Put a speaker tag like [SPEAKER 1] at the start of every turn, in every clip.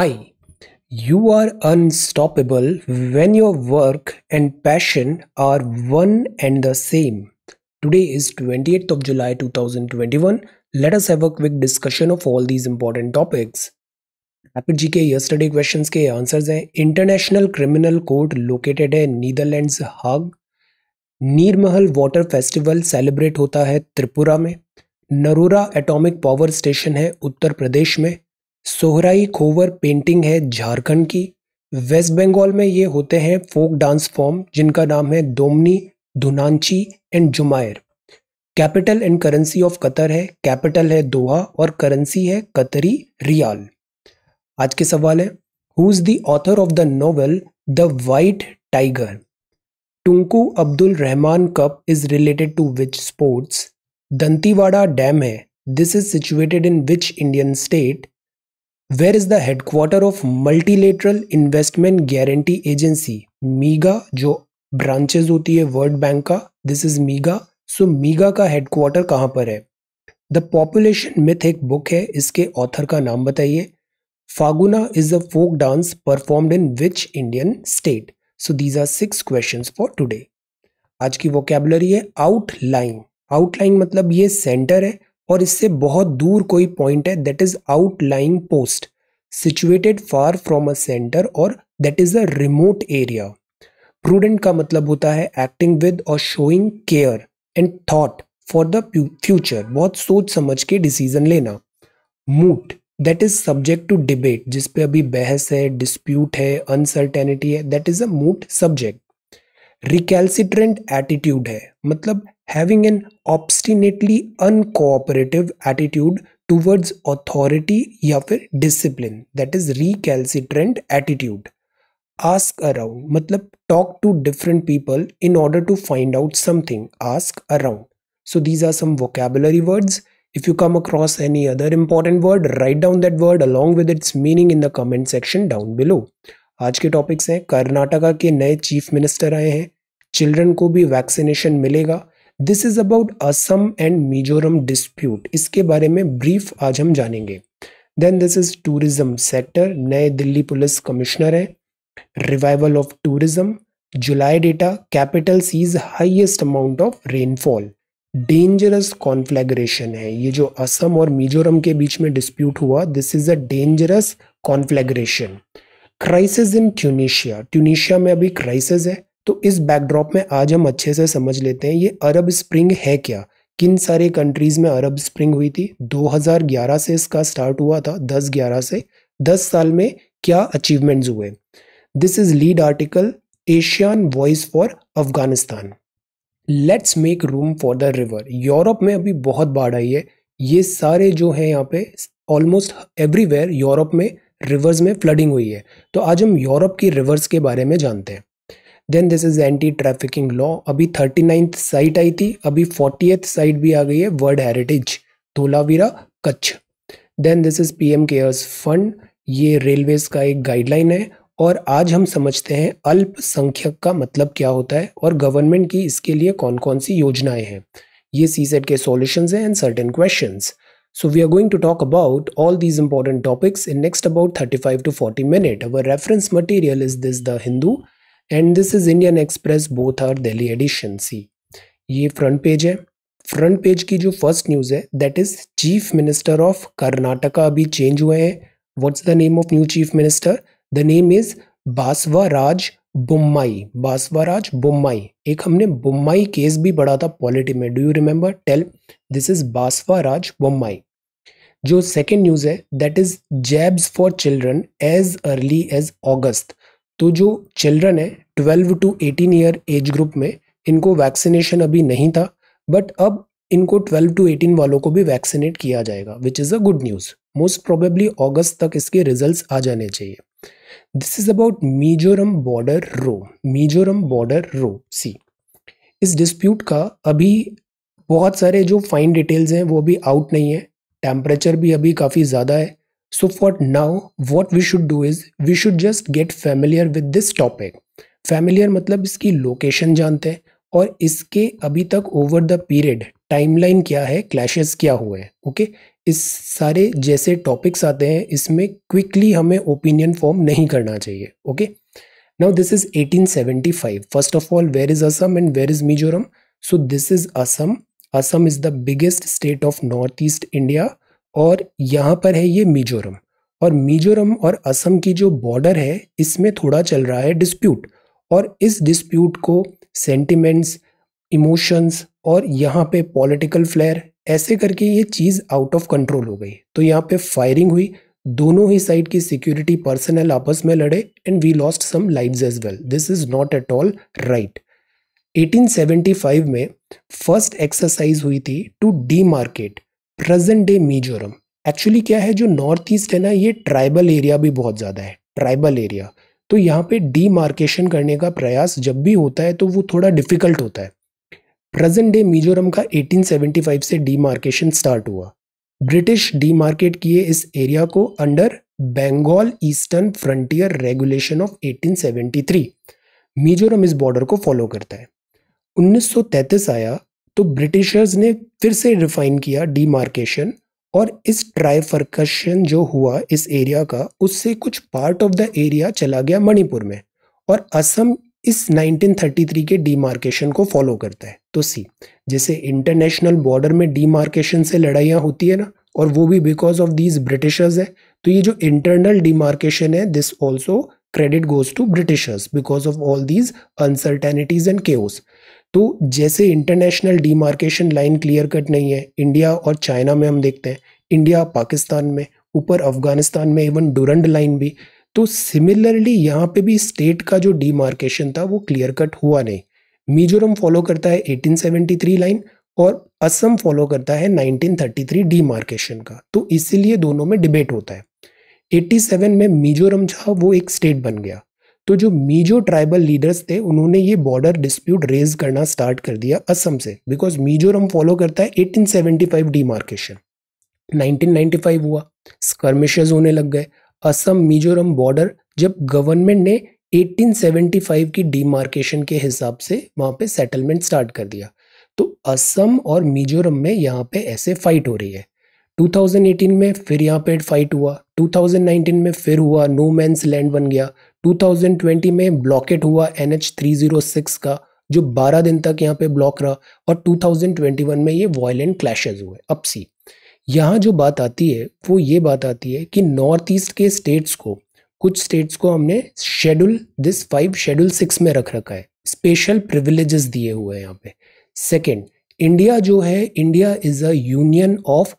[SPEAKER 1] Hi, you are unstoppable when your work and passion are one and the same. Today is 28th of July 2021. Let us have a quick discussion of all these important topics. Rapid G K yesterday questions के answers हैं international criminal court located है Netherlands Hague Neermahal water festival celebrate होता है त्रिपुरा में Narora atomic power station है उत्तर प्रदेश में Sohrai खोवर painting है झारखंड की वेस्ट बंगाल में ये होते हैं फोक डांस फॉर्म जिनका नाम है Domni Dhunachi and Jhumair capital and currency of Qatar है कैपिटल है दोहा और करेंसी है कतरी रियाल आज के सवाल है who is the author of the novel the white tiger Tunku Abdul Rahman cup is related to which sports Dantiwada dam है this is situated in which Indian state Where is the headquarter of multilateral investment guarantee agency MIGA जो branches होती है world bank का this is MIGA so MIGA का headquarter कहाँ पर है the population myth एक बुक है इसके ऑथर का नाम बताइए Phaguna is a folk dance performed in which Indian state so these are six question for today आज की वोकेबलरी है आउटलाइन आउटलाइन मतलब ये सेंटर है और इससे बहुत दूर कोई पॉइंट है that is lying post situated far from a centre और that is a remote area prudent का मतलब होता है एक्टिंग विद और showing care and thought for the future बहुत सोच समझ के डिसीजन लेना moot that is subject to debate जिसपे अभी बहस है डिस्प्यूट है अनसर्टेनिटी है that is a moot subject recalcitrant attitude है मतलब having an obstinately uncooperative attitude towards authority या फिर discipline that is recalcitrant attitude ask around मतलब talk to different people in order to find out something ask around so these are some vocabulary words if you come across any other important word write down that word along with its meaning in the comment section down below आज के topics हैं कर्नाटका के नए chief minister आए हैं children को भी vaccination मिलेगा this is about Assam and Mizoram dispute इसके बारे में ब्रीफ आज हम जानेंगे then this is tourism sector नए दिल्ली पुलिस कमिश्नर है revival of tourism July data capital sees highest amount of rainfall dangerous conflagration है ये जो असम और मिजोरम के बीच में डिस्प्यूट हुआ this is a dangerous conflagration crisis in Tunisia Tunisia में अभी क्राइसिस है तो इस बैकड्रॉप में आज हम अच्छे से समझ लेते हैं ये अरब स्प्रिंग है क्या किन सारे कंट्रीज़ में अरब स्प्रिंग हुई थी 2011 से इसका स्टार्ट हुआ था 10-11 से 10 साल में क्या अचीवमेंट्स हुए this is lead article Asian voice for Afghanistan let's make room for the river Europe में अभी बहुत बाढ़ आई है ये सारे जो हैं यहाँ पे ऑलमोस्ट एवरीवेयर यूरोप में रिवर्स में फ्लडिंग हुई है तो आज हम यूरोप की रिवर्स के बारे में जानते हैं then this is anti trafficking law अभी थर्टी नाइन्थ साइट आई थी अभी फोर्टीथ साइट भी आ गई है world heritage Dholavira Kutch then this is P M CARES fund ये रेलवेज का एक गाइडलाइन है और आज हम समझते हैं अल्पसंख्यक का मतलब क्या होता है और गवर्नमेंट की इसके लिए कौन कौन सी योजनाएं हैं ये सी सेट के सोल्यूशन हैं and certain question so we are going to talk about all these important topics in next about 35 to forty minute our reference material is this the Hindu and this is Indian Express both are Delhi edition see ये front page है front page की जो first news है that is chief minister of Karnataka अभी change हुए हैं what's the name of new chief minister the name is Basava Raj Basavaraj Bommai एक हमने बुम्माई केस भी पढ़ा था पॉलिटी में do you remember tell this is Basavaraj Bommai जो सेकेंड न्यूज़ है that is jabs for children as early as August तो जो चिल्ड्रन है twelve to eighteen year age group में इनको वैक्सीनेशन अभी नहीं था बट अब इनको 12 टू 18 वालों को भी वैक्सीनेट किया जाएगा which is a good news most probably अगस्त तक इसके रिजल्ट्स आ जाने चाहिए this is about Mizoram border row Mizoram border row see इस डिस्प्यूट का अभी बहुत सारे जो फाइन डिटेल्स हैं वो अभी आउट नहीं है टेम्परेचर भी अभी काफ़ी ज़्यादा है So for now, what we should do is we should just get familiar with this topic. familiar मतलब इसकी लोकेशन जानते हैं और इसके अभी तक ओवर द पीरियड टाइमलाइन क्या है clashes क्या हुए हैं ओके इस सारे जैसे टॉपिक्स आते हैं इसमें क्विकली हमें ओपिनियन फॉर्म नहीं करना चाहिए okay now this is 1875 first of all where is Assam and where is Mizoram so this is Assam Assam is the biggest state of north east India और यहाँ पर है ये मिजोरम और मिजोरम और असम की जो बॉर्डर है इसमें थोड़ा चल रहा है डिस्प्यूट और इस डिस्प्यूट को सेंटिमेंट्स इमोशंस और यहाँ पे पॉलिटिकल फ्लेयर ऐसे करके ये चीज़ आउट ऑफ कंट्रोल हो गई तो यहाँ पे फायरिंग हुई दोनों ही साइड की सिक्योरिटी पर्सनल आपस में लड़े and we lost some lives as well this is not at all right 1875 में फर्स्ट एक्सरसाइज हुई थी to demarcate present day Mizoram actually क्या है जो नॉर्थ ईस्ट है ना ये ट्राइबल एरिया भी बहुत ज़्यादा है ट्राइबल एरिया तो यहाँ पे डीमार्केशन करने का प्रयास जब भी होता है तो वो थोड़ा डिफिकल्ट होता है प्रेजेंट डे मिजोरम का 1875 से डीमार्केशन स्टार्ट हुआ ब्रिटिश डीमार्केट किए इस एरिया को under Bengal eastern frontier regulation of 1873 Mizoram इस बॉर्डर को फॉलो करता है 1933 आया तो ब्रिटिशर्स ने फिर से रिफाइन किया डीमार्केशन और इस ट्राइफर्कशन जो हुआ इस एरिया का उससे कुछ पार्ट ऑफ द एरिया चला गया मणिपुर में और असम इस 1933 के डीमार्केशन को फॉलो करता है तो सी जैसे इंटरनेशनल बॉर्डर में डीमार्केशन से लड़ाइयाँ होती है ना और वो भी बिकॉज ऑफ दीज ब्रिटिशर्स है तो ये जो इंटरनल डीमार्केशन है this also credit goes to Britishers because of all these uncertainties and chaos तो जैसे international demarcation line clear cut नहीं है इंडिया और चाइना में हम देखते हैं इंडिया पाकिस्तान में ऊपर अफगानिस्तान में इवन डुरंड लाइन भी तो सिमिलरली यहाँ पे भी स्टेट का जो डीमार्केशन था वो क्लियर कट हुआ नहीं मिजोरम फॉलो करता है 1873 लाइन और असम फॉलो करता है 1933 डीमार्केशन का तो इसीलिए दोनों में डिबेट होता है 87 में मिजोरम था वो एक स्टेट बन गया तो जो मीजो ट्राइबल लीडर्स थे उन्होंने ये बॉर्डर डिस्प्यूट रेज करना स्टार्ट कर दिया असम से बिकॉज मीजोरम फॉलो करता है 1875 डिमार्केशन 1995 हुआ स्कर्मिशेज होने लग गए असम मिजोरम बॉर्डर जब गवर्नमेंट ने 1875 की डीमार्केशन के हिसाब से वहाँ पे सेटलमेंट स्टार्ट कर दिया तो असम और मिजोरम में यहाँ पे ऐसे फाइट हो रही है 2018 में फिर यहाँ पे फाइट हुआ 2019 में फिर हुआ नो मैंस लैंड बन गया 2020 में ब्लॉकेट हुआ एन एच oh का जो 12 दिन तक यहाँ पे ब्लॉक रहा और 2021 में ये वॉयलेंट क्लैशेज हुए अपसी यहाँ जो बात आती है वो ये बात आती है कि नॉर्थ ईस्ट के स्टेट्स को कुछ स्टेट्स को हमने schedule this five schedule six में रख रखा है स्पेशल प्रिविलेजेस दिए हुए हैं यहाँ पे सेकंड इंडिया जो है India is a union of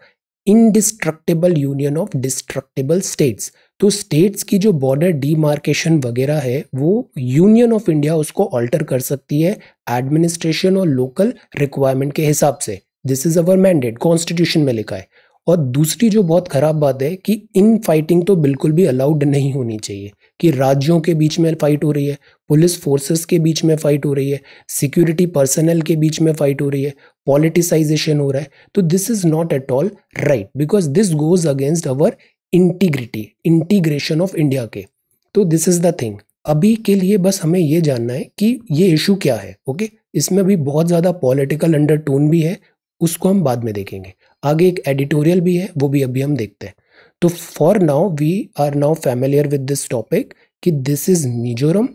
[SPEAKER 1] indestructible union of destructible states तो स्टेट्स की जो बॉर्डर डीमार्केशन वगैरह है वो यूनियन ऑफ इंडिया उसको ऑल्टर कर सकती है एडमिनिस्ट्रेशन और लोकल रिक्वायरमेंट के हिसाब से this is our mandate constitution में लिखा है और दूसरी जो बहुत खराब बात है कि इन फाइटिंग तो बिल्कुल भी अलाउड नहीं होनी चाहिए कि राज्यों के बीच में फाइट हो रही है पुलिस फोर्सेस के बीच में फाइट हो रही है सिक्योरिटी पर्सनल के बीच में फाइट हो रही है पॉलिटिसाइजेशन हो रहा है तो this is not at all right because this goes against our integrity integration of India के तो दिस इज़ द थिंग अभी के लिए बस हमें ये जानना है कि ये इशू क्या है ओके इसमें भी बहुत ज़्यादा पॉलिटिकल अंडर टोन भी है उसको हम बाद में देखेंगे आगे एक एडिटोरियल भी है वो भी अभी हम देखते हैं तो for now we are now familiar with this topic कि this is Mizoram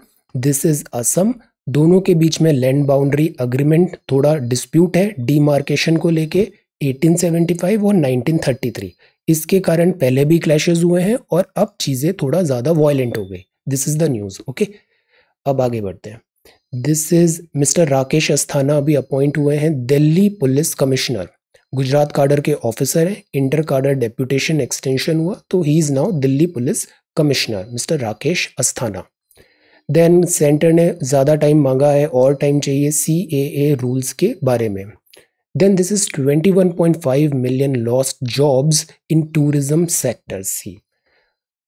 [SPEAKER 1] this is Assam दोनों के बीच में लैंड बाउंड्री अग्रीमेंट थोड़ा डिस्प्यूट है डीमार्केशन को लेके 1875 और 1933 इसके कारण पहले भी क्लैशेज हुए हैं और अब चीज़ें थोड़ा ज़्यादा वायलेंट हो गई this is the news okay अब आगे बढ़ते हैं this is mister Rakesh Asthana अभी अपॉइंट हुए हैं Delhi police commissioner Gujarat cadre के ऑफिसर हैं इंटर काडर डेप्यूटेशन एक्सटेंशन हुआ तो he is now Delhi police commissioner mister Rakesh Asthana then centre ने ज़्यादा टाइम मांगा है और टाइम चाहिए सी ए ए रूल्स के बारे में then this is 21.5 million lost jobs in tourism sector ही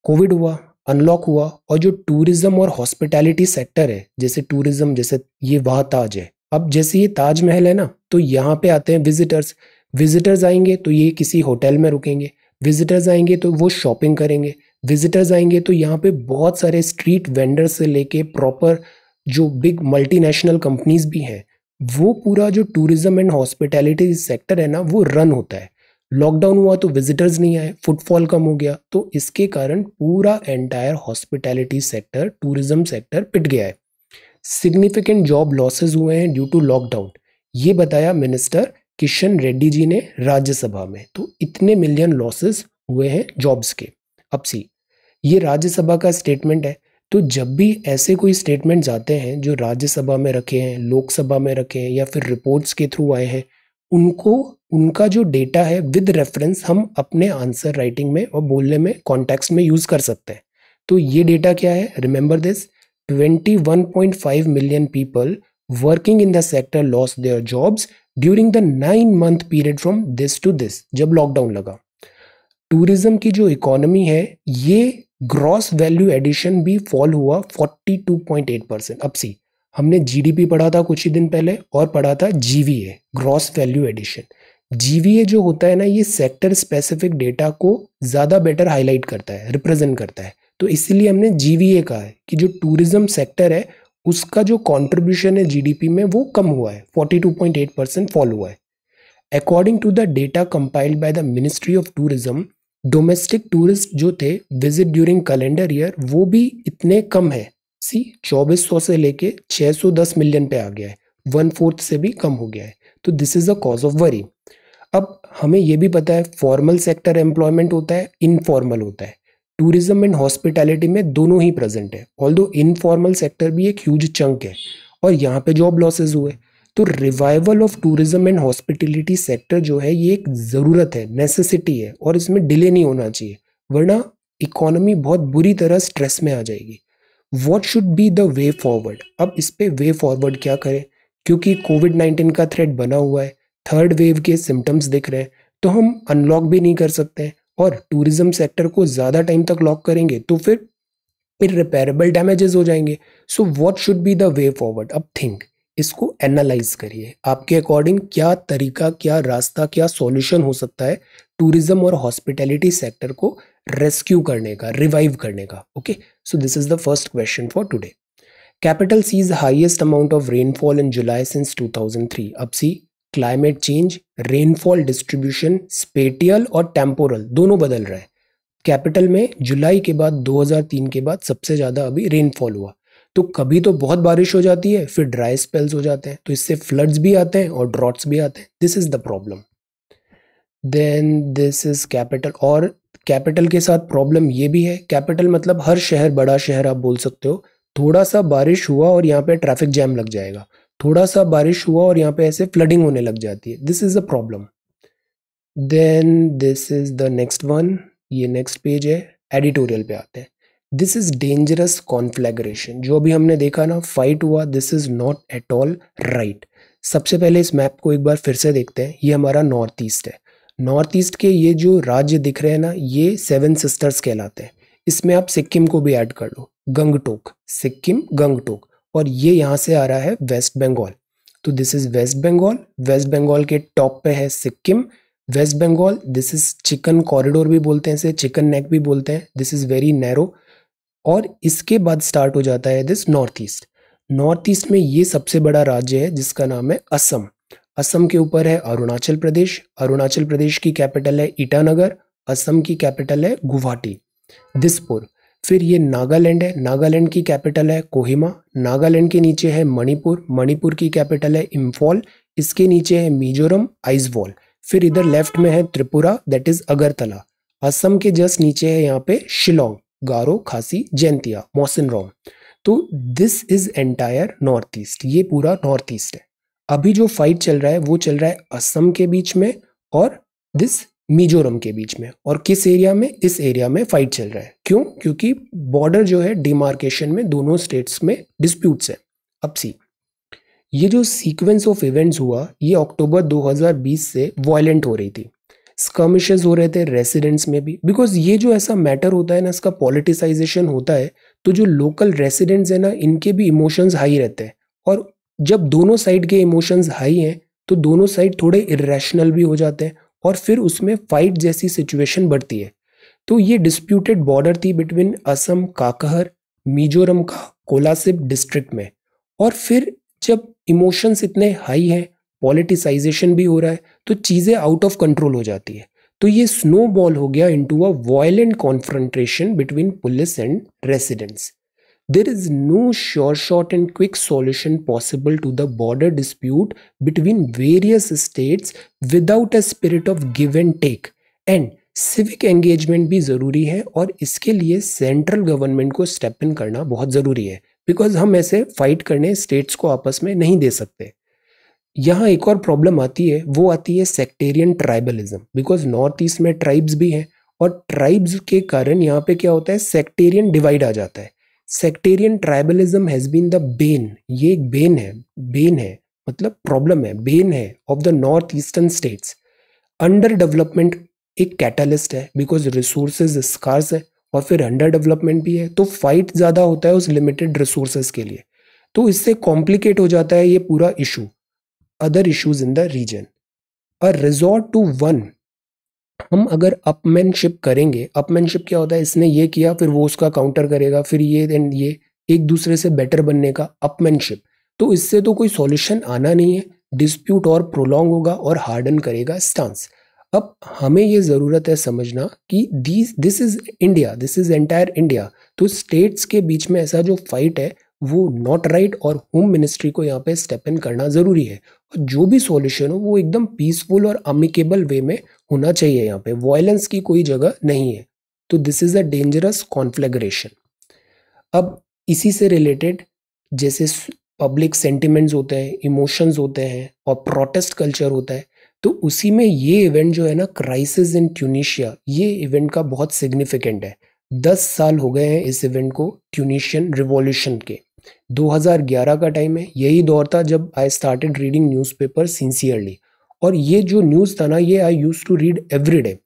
[SPEAKER 1] कोविड हुआ अनलॉक हुआ और जो टूरिज्म और हॉस्पिटैलिटी सेक्टर है जैसे टूरिज्म जैसे ये वहाँ ताज है अब जैसे ये ताजमहल है ना तो यहाँ पे आते हैं विजिटर्स विजिटर्स आएंगे तो ये किसी होटल में रुकेंगे विजिटर्स आएंगे तो वो शॉपिंग करेंगे विजिटर्स आएंगे तो यहाँ पे बहुत सारे स्ट्रीट वेंडर्स से लेके प्रॉपर जो बिग मल्टीनेशनल कंपनीज भी हैं वो पूरा जो टूरिज्म एंड हॉस्पिटैलिटी सेक्टर है ना वो रन होता है लॉकडाउन हुआ तो विजिटर्स नहीं आए फुटफॉल कम हो गया तो इसके कारण पूरा entire hospitality sector tourism sector पिट गया है सिग्निफिकेंट जॉब लॉसेज हुए हैं ड्यू टू लॉकडाउन ये बताया मिनिस्टर किशन रेड्डी जी ने राज्यसभा में तो इतने मिलियन लॉसेस हुए हैं जॉब्स के अब सी ये राज्यसभा का स्टेटमेंट है तो जब भी ऐसे कोई स्टेटमेंट जाते हैं जो राज्यसभा में रखे हैं लोकसभा में रखे हैं या फिर रिपोर्ट्स के थ्रू आए हैं उनको उनका जो डेटा है विद रेफरेंस हम अपने आंसर राइटिंग में और बोलने में कॉन्टेक्स्ट में यूज़ कर सकते हैं तो ये डेटा क्या है remember this 21.5 million people working in the sector loss their jobs during the nine month period from this to this जब लॉकडाउन लगा टूरिज्म की जो इकोनॉमी है ये ग्रॉस वैल्यू एडिशन भी फॉल हुआ 42.8 परसेंट अब सी हमने जीडीपी पढ़ा था कुछ ही दिन पहले और पढ़ा था GVA gross value addition GVA जो होता है ना ये सेक्टर स्पेसिफिक डेटा को ज़्यादा बेटर हाईलाइट करता है रिप्रेजेंट करता है तो इसलिए हमने जीवीए कहा है कि जो टूरिज्म सेक्टर है उसका जो कॉन्ट्रीब्यूशन है जीडीपी में वो कम हुआ है 42.8 परसेंट फॉल हुआ है according to the data compiled by the ministry of tourism domestic tourist जो थे विजिट ड्यूरिंग कैलेंडर ईयर वो भी इतने कम है सी 2400 से लेके 610 मिलियन पे आ गया है वन फोर्थ से भी कम हो गया है तो this is a cause of worry अब हमें ये भी पता है फॉर्मल सेक्टर एम्प्लॉयमेंट होता है इनफॉर्मल होता है टूरिज्म एंड हॉस्पिटैलिटी में दोनों ही प्रेजेंट है ऑल दो इनफॉर्मल सेक्टर भी एक ह्यूज चंक है और यहाँ पे जॉब लॉसेज हुए तो revival of tourism and hospitality sector जो है ये एक ज़रूरत है नेसेसिटी है और इसमें डिले नहीं होना चाहिए वरना इकोनॉमी बहुत बुरी तरह स्ट्रेस में आ जाएगी what should be the way forward अब इस पर वे फॉरवर्ड क्या करें क्योंकि कोविड नाइन्टीन का थ्रेड बना हुआ है थर्ड वेव के सिम्टम्स दिख रहे हैं तो हम अनलॉक भी नहीं कर सकते और टूरिज्म सेक्टर को ज़्यादा टाइम तक लॉक करेंगे तो फिर रिपेरेबल डैमेजेस हो जाएंगे so what should be the way forward अब थिंक इसको एनालाइज करिए आपके अकॉर्डिंग क्या तरीका क्या रास्ता क्या सॉल्यूशन हो सकता है टूरिज्म और हॉस्पिटैलिटी सेक्टर को रेस्क्यू करने का रिवाइव करने का okay so this is the first question for today capital sees highest amount of rainfall in July since 2003 अब see climate change rainfall distribution spatial और टेम्पोरल दोनों बदल रहा है कैपिटल में जुलाई के बाद 2003 के बाद सबसे ज़्यादा अभी रेनफॉल हुआ तो कभी तो बहुत बारिश हो जाती है फिर ड्राई स्पेल्स हो जाते हैं तो इससे फ्लड्स भी आते हैं और ड्रॉट्स भी आते हैं this is the problem then this is capital और कैपिटल के साथ प्रॉब्लम ये भी है कैपिटल मतलब हर शहर बड़ा शहर आप बोल सकते हो थोड़ा सा बारिश हुआ और यहाँ पे ट्रैफिक जैम लग जाएगा थोड़ा सा बारिश हुआ और यहाँ पे ऐसे फ्लडिंग होने लग जाती है this is a problem then this is the next one ये नेक्स्ट पेज है एडिटोरियल पे आते हैं दिस इज डेंजरस कॉन्फ्लेग्रेशन जो अभी हमने देखा ना फाइट हुआ this is not at all right सबसे पहले इस मैप को एक बार फिर से देखते हैं ये हमारा नॉर्थ ईस्ट है नॉर्थ ईस्ट के ये जो राज्य दिख रहे हैं ना ये सेवन सिस्टर्स कहलाते हैं इसमें आप सिक्किम को भी ऐड कर लो गंगटोक सिक्किम गंगटोक और ये यहाँ से आ रहा है वेस्ट बंगाल तो this is west Bengal west Bengal के टॉप पे है Sikkim west Bengal this is chicken corridor भी बोलते हैं इसे चिकन नेक भी बोलते हैं दिस इज वेरी नैरो और इसके बाद स्टार्ट हो जाता है this north east north east में ये सबसे बड़ा राज्य है जिसका नाम है असम असम के ऊपर है अरुणाचल प्रदेश अरुणाचल प्रदेश की कैपिटल है ईटानगर असम की कैपिटल है गुवाहाटी दिसपुर फिर ये नागालैंड है नागालैंड की कैपिटल है कोहिमा नागालैंड के नीचे है मणिपुर मणिपुर की कैपिटल है इम्फॉल इसके नीचे है मिजोरम आइजवॉल फिर इधर लेफ्ट में है त्रिपुरा दैट इज अगरतला असम के जस्ट नीचे है यहाँ पे शिलोंग गारो खासी जैंतिया मोसिन रोम तो this is entire north east ये पूरा नॉर्थ ईस्ट है अभी जो फाइट चल रहा है वो चल रहा है असम के बीच में और दिस मिजोरम के बीच में और किस एरिया में इस एरिया में फाइट चल रहा है क्यों क्योंकि बॉर्डर जो है डिमार्केशन में दोनों स्टेट्स में डिस्प्यूट्स है अब सी ये जो सीक्वेंस ऑफ इवेंट्स हुआ ये अक्टूबर 2020 से वायलेंट हो रही थी स्कमिशेज हो रहे थे रेसिडेंट्स में भी बिकॉज ये जो ऐसा मैटर होता है ना इसका पॉलिटिसाइजेशन होता है तो जो लोकल रेसिडेंट्स हैं ना इनके भी इमोशंस हाई रहते हैं और जब दोनों साइड के इमोशंस हाई हैं तो दोनों साइड थोड़े इरेशनल भी हो जाते हैं और फिर उसमें फाइट जैसी सिचुएशन बढ़ती है तो ये डिस्प्यूटेड बॉर्डर थी बिटवीन असम काकहर मिजोरम का कोलासिब डिस्ट्रिक्ट में और फिर जब इमोशंस इतने हाई हैं पॉलिटिसाइजेशन भी हो रहा है तो चीज़ें आउट ऑफ कंट्रोल हो जाती है तो ये स्नो बॉल हो गया into a violent confrontation between police and residents there is no sure short and quick solution possible to the border dispute between various states without a spirit of give and take and civic engagement भी ज़रूरी है और इसके लिए central government को step in करना बहुत ज़रूरी है बिकॉज हम ऐसे फाइट करने स्टेट्स को आपस में नहीं दे सकते यहाँ एक और प्रॉब्लम आती है वो आती है sectarian tribalism because north east में ट्राइब्स भी हैं और ट्राइब्स के कारण यहाँ पे क्या होता है सेक्टेरियन डिवाइड आ जाता है sectarian tribalism has been the bane ये एक बेन है बेन है मतलब प्रॉब्लम है बेन है of the north eastern states under development एक कैटलिस्ट है बिकॉज रिसोर्स स्कार्स है और फिर अंडर डेवलपमेंट भी है तो फाइट ज़्यादा होता है उस लिमिटेड रिसोर्सेज के लिए तो इससे कॉम्प्लिकेट हो जाता है ये पूरा issue other issues in the region a resort to one हम अगर अपमैनशिप करेंगे अपमैनशिप क्या होता है इसने ये किया फिर वो उसका काउंटर करेगा फिर ये एंड ये एक दूसरे से बेटर बनने का अपमैनशिप तो इससे तो कोई सॉल्यूशन आना नहीं है डिस्प्यूट और प्रोलॉन्ग होगा और हार्डन करेगा स्टांस अब हमें ये ज़रूरत है समझना कि this is India this is entire India तो स्टेट्स के बीच में ऐसा जो फाइट है वो नॉट राइट right और होम मिनिस्ट्री को यहाँ पे स्टेप इन करना ज़रूरी है और जो भी सॉल्यूशन हो वो एकदम पीसफुल और अमिकेबल वे में होना चाहिए यहाँ पे वायलेंस की कोई जगह नहीं है तो this is a dangerous conflagration अब इसी से रिलेटेड जैसे पब्लिक सेंटिमेंट्स होते हैं इमोशंस होते हैं और प्रोटेस्ट कल्चर होता है तो उसी में ये इवेंट जो है ना क्राइसिस इन ट्यूनिशिया ये इवेंट का बहुत सिग्निफिकेंट है दस साल हो गए हैं इस इवेंट को ट्यूनिशियन रिवॉल्यूशन के 2011 का टाइम है यही दौर था जब I started reading newspaper sincerely और ये जो न्यूज़ था ना ये I used to read every day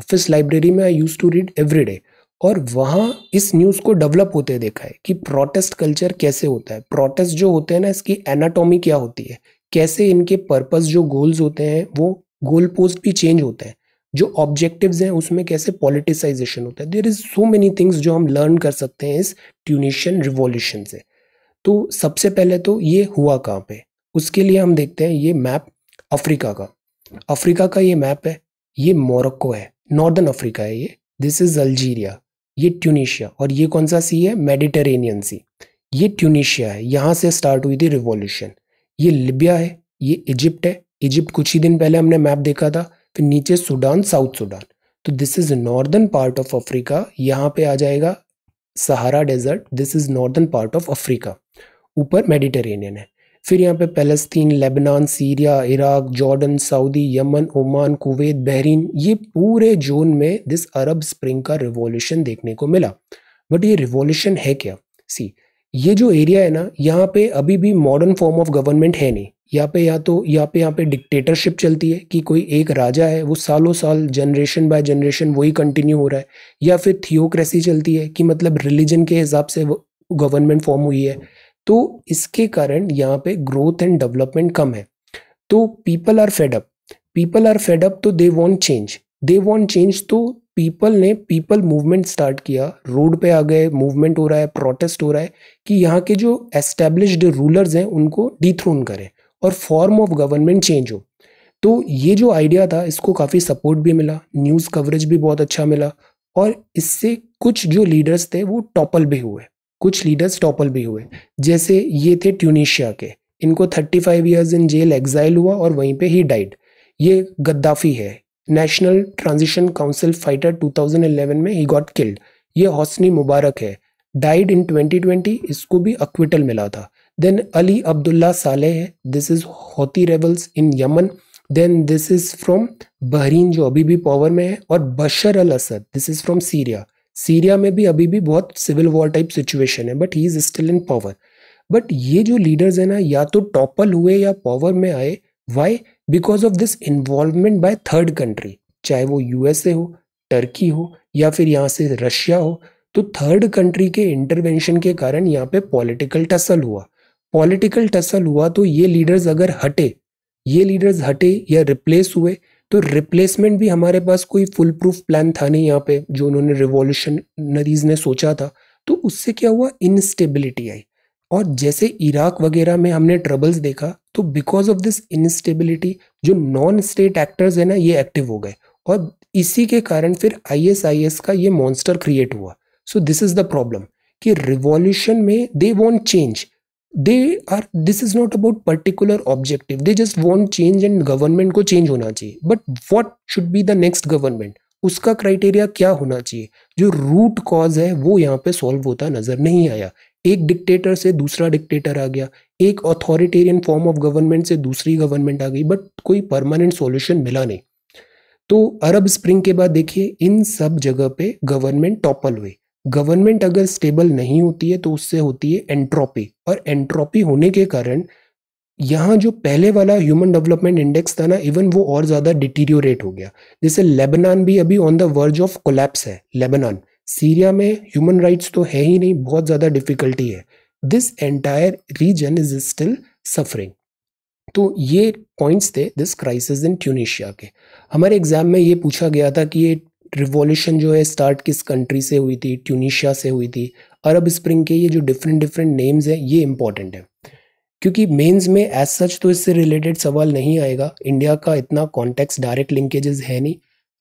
[SPEAKER 1] office library में I used to read every day और वहाँ इस न्यूज़ को डेवलप होते देखा है कि प्रोटेस्ट कल्चर कैसे होता है प्रोटेस्ट जो होते हैं ना इसकी एनाटॉमी क्या होती है कैसे इनके पर्पस जो गोल्स होते हैं वो गोल पोस्ट भी चेंज होते हैं जो ऑब्जेक्टिव्स हैं उसमें कैसे पॉलिटिसाइजेशन होता है there is so many things जो हम लर्न कर सकते हैं इस ट्यूनिशियन रिवोल्यूशन से तो सबसे पहले तो ये हुआ कहाँ पे उसके लिए हम देखते हैं ये मैप अफ्रीका का अफ्रीका का ये मैप है ये मोरक्को है नॉर्दर्न अफ्रीका है ये दिस इज़ अल्जीरिया ये ट्यूनिशिया और ये कौन सा सी है मेडिटेरेनियन सी ये ट्यूनिशिया है यहाँ से स्टार्ट हुई थी रिवॉल्यूशन ये लिबिया है ये इजिप्ट है इजिप्ट कुछ ही दिन पहले हमने मैप देखा था फिर नीचे सूडान साउथ सूडान तो this is northern part of Africa यहाँ पे आ जाएगा Sahara desert this is northern part of Africa ऊपर मेडिटेरेनियन है फिर यहाँ पे फलस्तीन Lebanon Syria Iraq Jordan Saudi Yemen Oman Kuwait Bahrain ये पूरे जोन में दिस अरब स्प्रिंग का रिवॉल्यूशन देखने को मिला बट ये रिवॉल्यूशन है क्या सी ये जो एरिया है ना यहाँ पे अभी भी मॉडर्न फॉर्म ऑफ गवर्नमेंट है नहीं यहाँ पे या तो यहाँ पे यहाँ पे डिक्टेटरशिप चलती है कि कोई एक राजा है वो सालों साल जनरेशन बाय जनरेशन वही कंटिन्यू हो रहा है या फिर थियोक्रेसी चलती है कि मतलब रिलीजन के हिसाब से गवर्नमेंट फॉर्म हुई है तो इसके कारण यहाँ पे ग्रोथ एंड डेवलपमेंट कम है तो people are fed up people are fed up तो they want change they want change तो पीपल ने पीपल मूवमेंट स्टार्ट किया रोड पे आ गए मूवमेंट हो रहा है प्रोटेस्ट हो रहा है कि यहाँ के जो एस्टेब्लिश्ड रूलर्स हैं उनको डिथ्रोन करें और फॉर्म ऑफ गवर्नमेंट चेंज हो तो ये जो आइडिया था इसको काफ़ी सपोर्ट भी मिला न्यूज़ कवरेज भी बहुत अच्छा मिला और इससे कुछ जो लीडर्स थे वो टॉपल भी हुए कुछ लीडर्स टॉपल भी हुए जैसे ये थे ट्यूनिशिया के इनको 35 five years in jail exile हुआ और वहीं पे ही डाइड ये गद्दाफी है नेशनल ट्रांजिशन काउंसिल फाइटर 2011 में ही गॉट किल्ड ये हौसनी मुबारक है डाइड इन 2020 इसको भी अक्विटल मिला था देन अली अब्दुल्ला साले है this is Houthi rebels in Yemen then this is from Bahrain जो अभी भी पावर में है और Bashar al Assad this is from Syria Syria में भी अभी भी बहुत सिविल वॉर टाइप सिचुएशन है but he is still in power but ये जो लीडर्स हैं ना या तो टॉपल हुए या पावर में आए why because of this involvement by third country चाहे वो यूएसए हो टर्की हो या फिर यहाँ से रशिया हो तो थर्ड कंट्री के इंटरवेंशन के कारण यहाँ पे पॉलिटिकल टसल हुआ पॉलिटिकल टसल हुआ तो ये लीडर्स अगर हटे ये लीडर्स हटे या रिप्लेस हुए तो रिप्लेसमेंट भी हमारे पास कोई फुल प्रूफ प्लान था नहीं यहाँ पे जो उन्होंने रिवॉल्यूशनरीज ने सोचा था तो उससे क्या हुआ इनस्टेबिलिटी आई और जैसे इराक वगैरह में हमने ट्रबल्स देखा तो बिकॉज ऑफ दिस इनस्टेबिलिटी जो नॉन स्टेट एक्टर्स है ना ये एक्टिव हो गए और इसी के कारण फिर आई का ये मॉन्स्टर क्रिएट हुआ so this is the problem कि रिवॉल्यूशन में they want change they are this is not about particular objective they just want change and government को चेंज होना चाहिए but what should be the next government उसका criteria क्या होना चाहिए जो रूट कॉज है वो यहाँ पे सॉल्व होता नजर नहीं आया एक डिक्टेटर से दूसरा डिक्टेटर आ गया एक अथॉरिटेरियन फॉर्म ऑफ गवर्नमेंट से दूसरी गवर्नमेंट आ गई बट कोई परमानेंट सॉल्यूशन मिला नहीं तो अरब स्प्रिंग के बाद देखिए इन सब जगह पे गवर्नमेंट टॉपल हुई गवर्नमेंट अगर स्टेबल नहीं होती है तो उससे होती है एंट्रोपी और एंट्रोपी होने के कारण यहाँ जो पहले वाला ह्यूमन डेवलपमेंट इंडेक्स था ना इवन वो और ज़्यादा डिटीरियोरेट हो गया जैसे लेबनान भी अभी on the verge of collapse है लेबनान सीरिया में ह्यूमन राइट्स तो है ही नहीं बहुत ज़्यादा डिफिकल्टी है this entire region is still suffering तो ये पॉइंट्स थे दिस क्राइसिस इन ट्यूनिशिया के हमारे एग्जाम में ये पूछा गया था कि ये रिवॉल्यूशन जो है स्टार्ट किस कंट्री से हुई थी ट्यूनिशिया से हुई थी अरब स्प्रिंग के ये जो डिफरेंट डिफरेंट नेम्स हैं ये इंपॉर्टेंट है क्योंकि मेंस में एज सच तो इससे रिलेटेड सवाल नहीं आएगा इंडिया का इतना कॉन्टेक्स डायरेक्ट लिंकेजेस है नहीं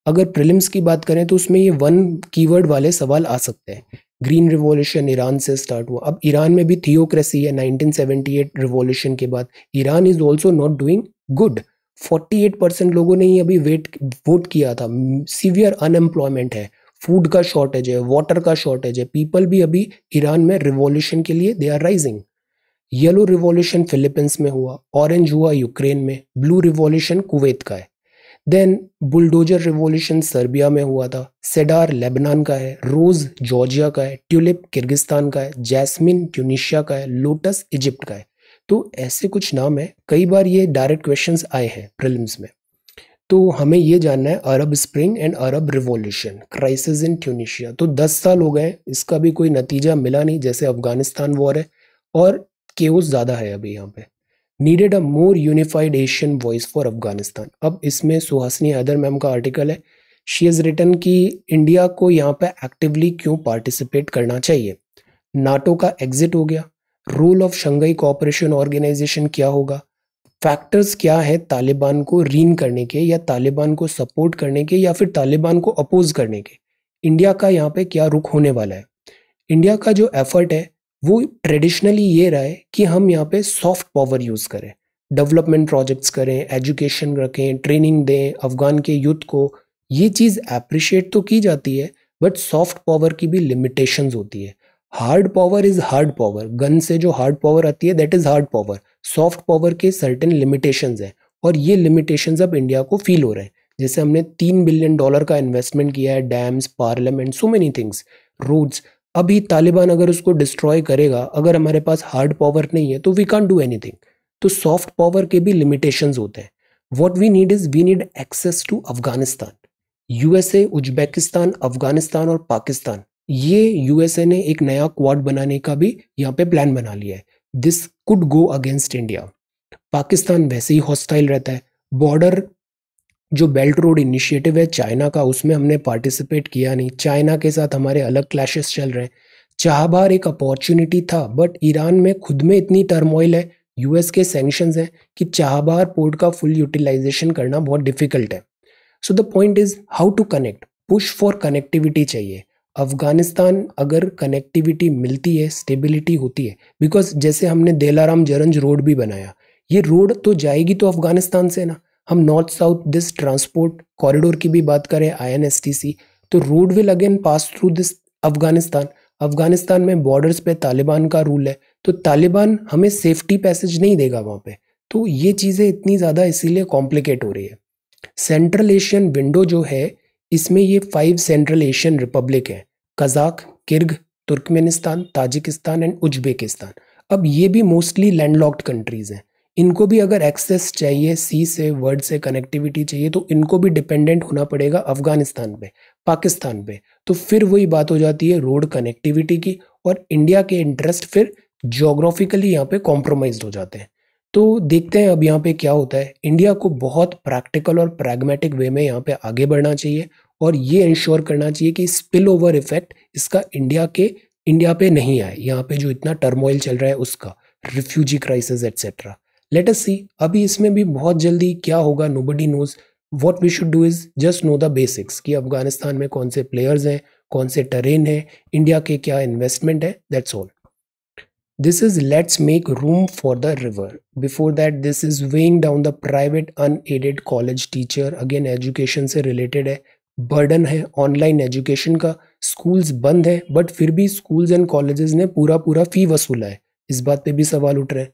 [SPEAKER 1] अगर प्रिलिम्स की बात करें तो उसमें ये वन कीवर्ड वाले सवाल आ सकते हैं ग्रीन रिवॉल्यूशन ईरान से स्टार्ट हुआ अब ईरान में भी थियोक्रेसी है 1978 रिवॉल्यूशन के बाद Iran is also not doing good 48 percent लोगों ने ही अभी वेट वोट किया था सीवियर अनएम्प्लॉयमेंट है फूड का शॉर्टेज है वाटर का शॉर्टेज है पीपल भी अभी ईरान में रिवॉल्यूशन के लिए they are rising yellow revolution Philippines में हुआ ऑरेंज हुआ यूक्रेन में ब्लू रिवॉल्यूशन कुवैत का है देन बुलडोजर रिवॉल्यूशन सर्बिया में हुआ था सेडार लेबनान का है रोज़ जॉर्जिया का है ट्यूलिप किर्गिस्तान का है जैस्मिन ट्यूनिशिया का है लोटस इजिप्ट का है तो ऐसे कुछ नाम है कई बार ये डायरेक्ट क्वेश्चंस आए हैं प्रिलिम्स में तो हमें ये जानना है Arab spring and Arab revolution crisis in Tunisia तो दस साल हो गए इसका भी कोई नतीजा मिला नहीं जैसे अफगानिस्तान वॉर है और केवस ज़्यादा है अभी यहाँ पे needed a more unified Asian voice for Afghanistan अब इसमें सुहासनी हैदर मैम का आर्टिकल है शी इज़ रिटर्न कि इंडिया को यहाँ पे एक्टिवली क्यों पार्टिसिपेट करना चाहिए नाटो का एग्जिट हो गया role of Shanghai cooperation organisation क्या होगा फैक्टर्स क्या है तालिबान को रीन करने के या तालिबान को सपोर्ट करने के या फिर तालिबान को अपोज करने के इंडिया का यहाँ पे क्या रुख होने वाला है इंडिया का जो एफर्ट है वो ट्रेडिशनली ये रहा है कि हम यहाँ पे सॉफ्ट पावर यूज़ करें डेवलपमेंट प्रोजेक्ट्स करें एजुकेशन रखें ट्रेनिंग दें अफगान के यूथ को ये चीज़ अप्रिशिएट तो की जाती है बट सॉफ्ट पावर की भी लिमिटेशंस होती है hard power is hard power gun से जो हार्ड पावर आती है that is hard power soft power के सर्टेन लिमिटेशन है और ये लिमिटेशन अब इंडिया को फील हो रहे हैं जैसे हमने तीन बिलियन डॉलर का इन्वेस्टमेंट किया है dams parliament so many things roads अभी तालिबान अगर उसको डिस्ट्रॉय करेगा अगर हमारे पास हार्ड पावर नहीं है तो वी कान डू एनी तो सॉफ्ट पावर के भी लिमिटेशन होते हैं what we need is we need access to Afghanistan USA Uzbekistan Afghanistan और पाकिस्तान ये यूएसए ने एक नया क्वाड बनाने का भी यहाँ पे प्लान बना लिया है this could go against India Pakistan वैसे ही हॉस्टाइल रहता है बॉर्डर जो बेल्ट रोड इनिशिएटिव है चाइना का उसमें हमने पार्टिसिपेट किया नहीं चाइना के साथ हमारे अलग क्लैशेस चल रहे हैं चाहबार एक अपॉर्चुनिटी था बट ईरान में खुद में इतनी टर्मोइल है यूएस के सेंक्शन हैं कि चाहबार पोर्ट का फुल यूटिलाइजेशन करना बहुत डिफिकल्ट है so the point is how to connect push for connectivity चाहिए अफ़गानिस्तान अगर कनेक्टिविटी मिलती है स्टेबिलिटी होती है बिकॉज जैसे हमने देलाराम जरंज रोड भी बनाया ये रोड तो जाएगी तो अफ़गानिस्तान से ना हम north south this transport corridor की भी बात करें आईएनएसटीसी तो road will again pass through this Afghanistan Afghanistan में बॉर्डर्स पे तालिबान का रूल है तो तालिबान हमें सेफ्टी पैसेज नहीं देगा वहाँ पे तो ये चीज़ें इतनी ज़्यादा इसीलिए कॉम्प्लिकेट हो रही है सेंट्रल एशियन विंडो जो है इसमें ये फाइव सेंट्रल एशियन रिपब्लिक हैं Kazakh Kyrgyz Turkmenistan Tajikistan and Uzbekistan अब ये भी मोस्टली लैंडलॉक्ड कंट्रीज़ हैं इनको भी अगर एक्सेस चाहिए सी से वर्ड से कनेक्टिविटी चाहिए तो इनको भी डिपेंडेंट होना पड़ेगा अफगानिस्तान पे पाकिस्तान पे तो फिर वही बात हो जाती है रोड कनेक्टिविटी की और इंडिया के इंटरेस्ट फिर जोग्राफिकली यहाँ पे कॉम्प्रोमाइज हो जाते हैं तो देखते हैं अब यहाँ पे क्या होता है इंडिया को बहुत प्रैक्टिकल और प्रैग्मेटिक वे में यहाँ पे आगे बढ़ना चाहिए और ये इंश्योर करना चाहिए कि स्पिल ओवर इफेक्ट इसका इंडिया के इंडिया पे नहीं आए यहाँ पे जो इतना टर्मोइल चल रहा है उसका refugee crisis etcetera let us see अभी इसमें भी बहुत जल्दी क्या होगा nobody knows what we should do is just know the basics कि अफगानिस्तान में कौन से प्लेयर्स हैं कौन से टरेन हैं इंडिया के क्या इन्वेस्टमेंट है that's all This is let's make room for the river. Before that, this is weighing down the private unaided college teacher. Again, education से रिलेटेड है बर्डन है ऑनलाइन एजुकेशन का स्कूल्स बंद है बट फिर भी schools एंड colleges ने पूरा पूरा फी वसूला है इस बात pe भी सवाल उठ रहे हैं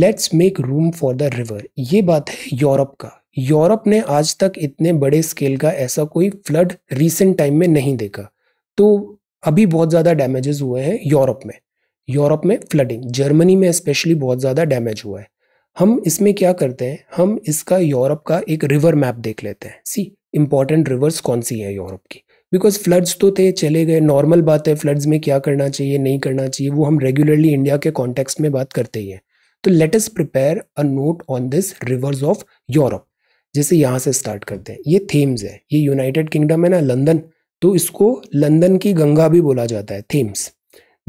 [SPEAKER 1] let's make room for the river ये बात है यूरोप का यूरोप ने आज तक इतने बड़े स्केल का ऐसा कोई फ्लड रीसेंट टाइम में नहीं देखा तो अभी बहुत ज़्यादा डैमेजेस हुए हैं यूरोप में यूरोप में फ्लडिंग जर्मनी में स्पेशली बहुत ज़्यादा डैमेज हुआ है हम इसमें क्या करते हैं हम इसका यूरोप का एक रिवर मैप देख लेते हैं सी इंपॉर्टेंट रिवर्स कौन सी है यूरोप की बिकॉज फ्लड्स तो थे चले गए नॉर्मल बात है फ्लड्स में क्या करना चाहिए नहीं करना चाहिए वो हम रेगुलरली इंडिया के कॉन्टेक्स में बात करते ही हैं तो let us prepare a note on this rivers of Europe जैसे यहाँ से स्टार्ट करते हैं ये थेम्स है ये यूनाइटेड किंगडम है ना लंदन तो इसको लंदन की गंगा भी बोला जाता है Thames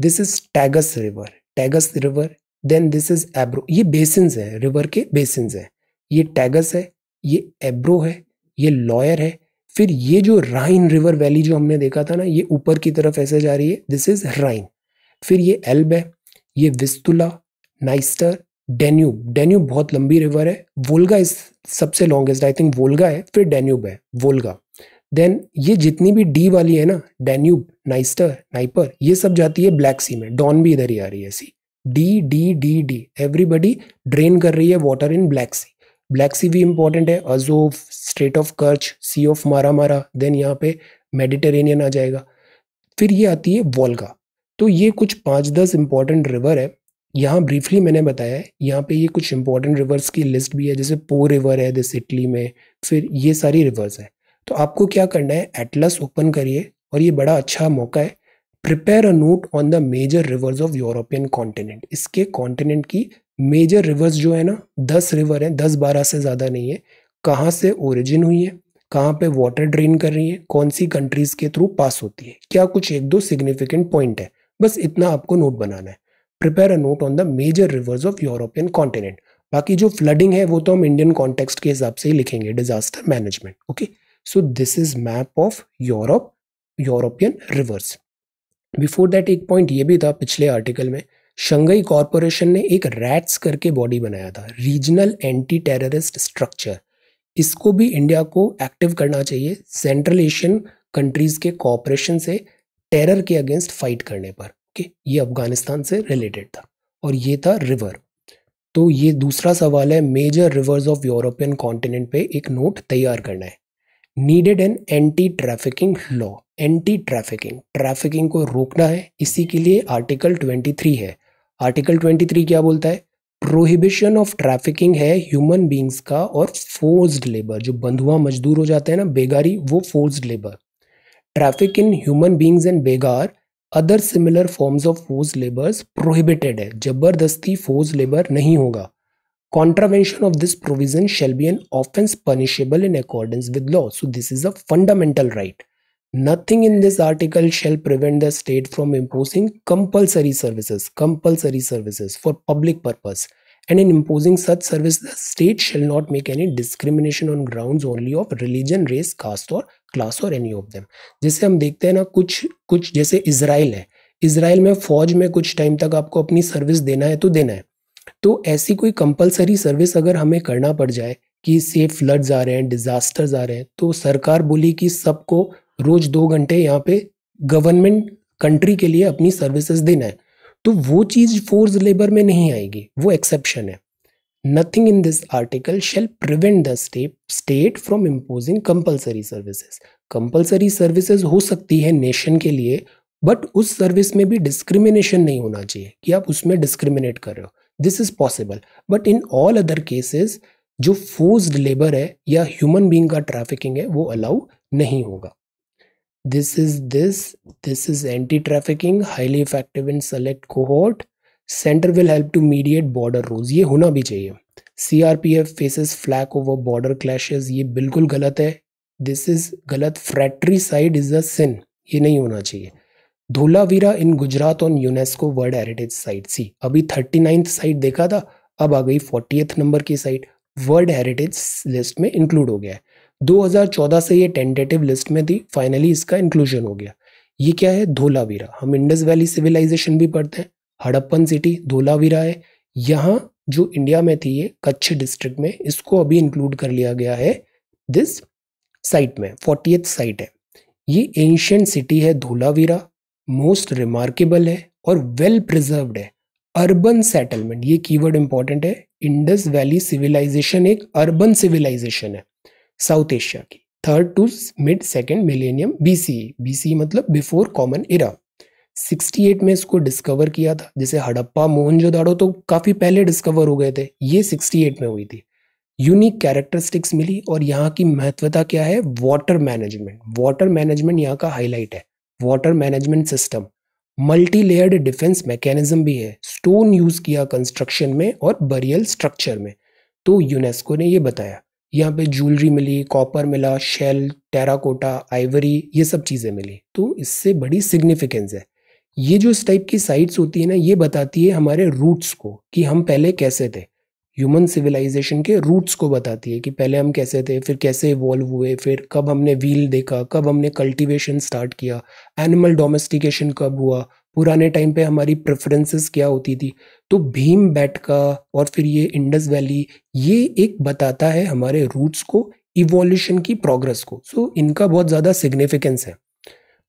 [SPEAKER 1] this is Tagus river Tagus river then this is Ebro ये बेसिन्स है रिवर के बेसिन्स है ये टैगस है ये एब्रो है ये लॉयर है फिर ये जो राइन रिवर वैली जो हमने देखा था ना ये ऊपर की तरफ ऐसे जा रही है दिस इज राइन फिर ये एल्ब है ये विस्तुला नाइस्टर डेन्यूब डेन्यूब बहुत लंबी रिवर है वोल्गा इज सबसे लॉन्गेस्ट आई थिंक वोल्गा है फिर डेन्यूब है वोल्गा देन ये जितनी भी डी वाली है ना डेन्यूब नाइस्टर नाइपर ये सब जाती है ब्लैक सी में डॉन भी इधर ही आ रही है सी डी डी डी डी एवरीबडी ड्रेन कर रही है water in Black sea Black sea भी इम्पॉर्टेंट है Azov strait of Kerch sea of Marmara Marmara then यहाँ पे मेडिटेरेनियन आ जाएगा फिर ये आती है वॉल्गा तो ये कुछ पाँच दस इंपॉर्टेंट रिवर है यहाँ ब्रीफली मैंने बताया है यहाँ पे ये कुछ इंपॉर्टेंट रिवर्स की लिस्ट भी है जैसे पो रिवर है दिस इटली में फिर ये सारी रिवर्स हैं तो आपको क्या करना है एटलस ओपन करिए और ये बड़ा अच्छा मौका है prepare a note on the major rivers of European continent इसके कॉन्टिनेंट की मेजर रिवर्स जो है ना दस रिवर हैं दस बारह से ज़्यादा नहीं है कहाँ से ओरिजिन हुई है कहाँ पे वाटर ड्रेन कर रही है कौन सी कंट्रीज़ के थ्रू पास होती है क्या कुछ एक दो सिग्निफिकेंट पॉइंट है बस इतना आपको नोट बनाना है prepare a note on the major rivers of European continent बाकी जो फ्लडिंग है वो तो हम इंडियन कॉन्टेक्स्ट के हिसाब से ही लिखेंगे disaster management okay so this is map of Europe European rivers before that एक पॉइंट ये भी था पिछले आर्टिकल में शंघाई कॉरपोरेशन ने एक रैट्स करके बॉडी बनाया था रीजनल एंटी टेररिस्ट स्ट्रक्चर इसको भी इंडिया को एक्टिव करना चाहिए सेंट्रल एशियन कंट्रीज़ के कॉपरेशन से टेरर के अगेंस्ट फाइट करने पर ओके ये अफगानिस्तान से रिलेटेड था और ये था रिवर तो ये दूसरा सवाल है major rivers of European continent पे एक नोट तैयार करना है needed an anti trafficking law anti trafficking trafficking को रोकना है इसी के लिए आर्टिकल 23 है आर्टिकल 23 क्या बोलता है प्रोहिबिशन ऑफ ट्रैफिकिंग है ह्यूमन बींग्स का और फोर्स्ड लेबर जो बंधुआ मजदूर हो जाते हैं ना बेगारी वो forced labour traffic in human beings and begar other similar forms of force labours prohibited है जबरदस्ती फोर्स लेबर नहीं होगा Contravention of this provision shall be an offense punishable in accordance with law. So, this is a fundamental right. Nothing in this article shall prevent the state from imposing compulsory services, compulsory services for public purpose. And in imposing such service, the state shall not make any discrimination on grounds only of religion, race, caste or class or any of them. जैसे हम देखते हैं ना कुछ कुछ जैसे israel है Israel में फौज में कुछ टाइम तक आपको अपनी सर्विस देना है तो देना है तो ऐसी कोई कंपलसरी सर्विस अगर हमें करना पड़ जाए कि से फ्लड्स आ रहे हैं डिज़ास्टर्स आ रहे हैं तो सरकार बोली कि सबको रोज़ दो घंटे यहाँ पे गवर्नमेंट कंट्री के लिए अपनी सर्विसेज देना है तो वो चीज़ फोर्स लेबर में नहीं आएगी वो एक्सेप्शन है nothing in this article shall prevent the state state from imposing compulsory services compulsory services हो सकती है नेशन के लिए बट उस सर्विस में भी डिस्क्रिमिनेशन नहीं होना चाहिए कि आप उसमें डिस्क्रिमिनेट कर रहे हो this is possible but in all other cases जो फोर्स्ड लेबर है या ह्यूमन बींग का ट्रैफिकिंग है वो अलाउ नहीं होगा this is this this is anti trafficking highly effective in select cohort centre will help to mediate border rules ये होना भी चाहिए C R P F faces flak over border clashes ये बिल्कुल गलत है दिस इज गलत फ्रैक्ट्री साइड इज अ सिन ये नहीं होना चाहिए Dholavira in Gujarat on UNESCO world heritage site see अभी थर्टी नाइन्थ साइट देखा था अब आ गई फोर्टी नंबर की साइट वर्ल्ड हेरिटेज लिस्ट में इंक्लूड हो गया है 2014 से ये टेंटेटिव लिस्ट में थी फाइनली इसका इंक्लूजन हो गया ये क्या है धोलावीरा हम इंडस वैली सिविलाइजेशन भी पढ़ते हैं हड़प्पन सिटी धोलावीरा है यहाँ जो इंडिया में थी ये कच्छ डिस्ट्रिक्ट में इसको अभी इंक्लूड कर लिया गया है दिस साइट में फोर्टी साइट है ये एंशियंट सिटी है धोलावीरा मोस्ट रिमार्केबल है और वेल well प्रिजर्व्ड है अर्बन सेटलमेंट ये कीवर्ड इंपॉर्टेंट है इंडस वैली सिविलाइजेशन एक अर्बन सिविलाइजेशन है साउथ एशिया की third to mid second millennium BCE BCE मतलब बिफोर कॉमन इरा 68 में इसको डिस्कवर किया था जैसे हड़प्पा मोहनजोदाड़ो तो काफ़ी पहले डिस्कवर हो गए थे ये 68 में हुई थी यूनिक कैरेक्टरिस्टिक्स मिली और यहाँ की महत्वता क्या है वाटर मैनेजमेंट वाटर मैनेजमेंट यहाँ का हाईलाइट है water management system multi layered defence mechanism भी है स्टोन यूज़ किया कंस्ट्रक्शन में और बरियल स्ट्रक्चर में तो यूनेस्को ने ये बताया यहाँ पे ज्वेलरी मिली कॉपर मिला शेल टेराकोटा आइवरी ये सब चीज़ें मिली तो इससे बड़ी सिग्निफिकेंस है ये जो इस टाइप की साइट्स होती है ना ये बताती है हमारे रूट्स को कि हम पहले कैसे थे ह्यूमन सिविलाइजेशन के रूट्स को बताती है कि पहले हम कैसे थे फिर कैसे इवॉल्व हुए फिर कब हमने व्हील देखा कब हमने कल्टीवेशन स्टार्ट किया एनिमल डोमेस्टिकेशन कब हुआ पुराने टाइम पे हमारी प्रेफरेंसेस क्या होती थी तो भीम बैट का और फिर ये इंडस वैली ये एक बताता है हमारे रूट्स को इवोल्यूशन की प्रोग्रेस को सो so, इनका बहुत ज़्यादा सिग्निफिकेंस है